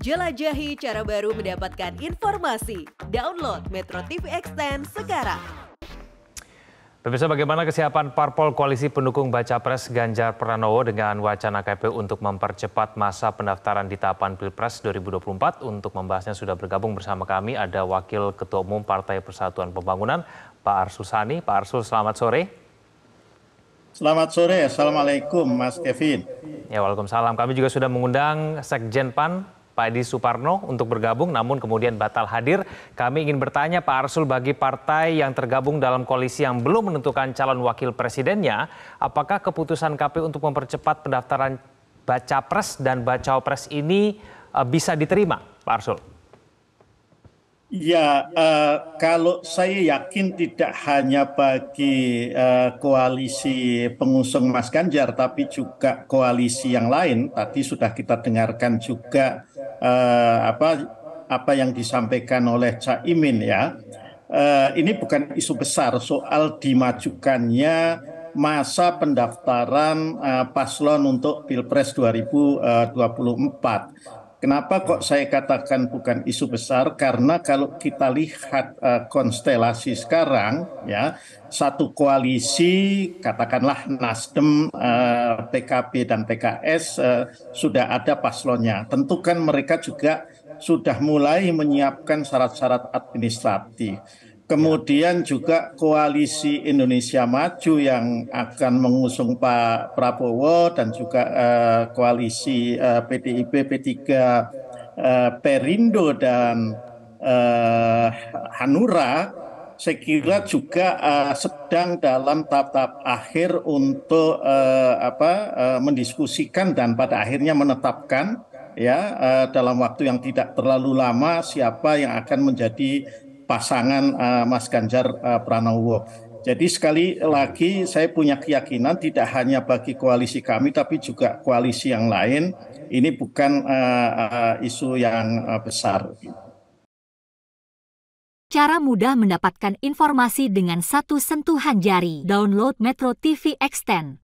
Jelajahi cara baru mendapatkan informasi. Download Metro TV Extend sekarang. Pemirsa bagaimana kesiapan parpol koalisi pendukung Baca Pres Ganjar Pranowo dengan wacana KPU untuk mempercepat masa pendaftaran di tahapan Pilpres 2024? Untuk membahasnya sudah bergabung bersama kami ada Wakil Ketua Umum Partai Persatuan Pembangunan Pak Arsul Sani. Pak Arsul selamat sore. Selamat sore, Assalamualaikum Mas Kevin. Ya, Waalaikumsalam. Kami juga sudah mengundang Sekjen PAN, Pak Edi Suparno untuk bergabung namun kemudian batal hadir. Kami ingin bertanya Pak Arsul bagi partai yang tergabung dalam koalisi yang belum menentukan calon wakil presidennya, apakah keputusan KPU untuk mempercepat pendaftaran baca pres dan baca pres ini uh, bisa diterima Pak Arsul? Ya, uh, kalau saya yakin tidak hanya bagi uh, koalisi pengusung Mas Ganjar, tapi juga koalisi yang lain. Tadi sudah kita dengarkan juga eh, apa apa yang disampaikan oleh Cak Imin ya. Eh, ini bukan isu besar soal dimajukannya masa pendaftaran eh, paslon untuk Pilpres 2024. Kenapa kok saya katakan bukan isu besar? Karena kalau kita lihat uh, konstelasi sekarang, ya satu koalisi katakanlah Nasdem, uh, eh, PKB dan PKS uh, eh, sudah ada paslonnya. Tentu kan mereka juga sudah mulai menyiapkan syarat-syarat administratif. Kemudian juga koalisi Indonesia Maju yang akan mengusung Pak Prabowo dan juga eh, koalisi eh, PDIP, P3, eh, Perindo dan eh, Hanura saya kira juga uh, sedang dalam tahap-tahap akhir untuk uh, apa uh, mendiskusikan dan pada akhirnya menetapkan ya dalam waktu yang tidak terlalu lama siapa yang akan menjadi pasangan uh, Mas Ganjar uh, Pranowo. Jadi sekali lagi saya punya keyakinan tidak hanya bagi koalisi kami tapi juga koalisi yang lain ini bukan uh, uh, isu yang uh, besar. Cara mudah mendapatkan informasi dengan satu sentuhan jari. Download Metro TV Extend.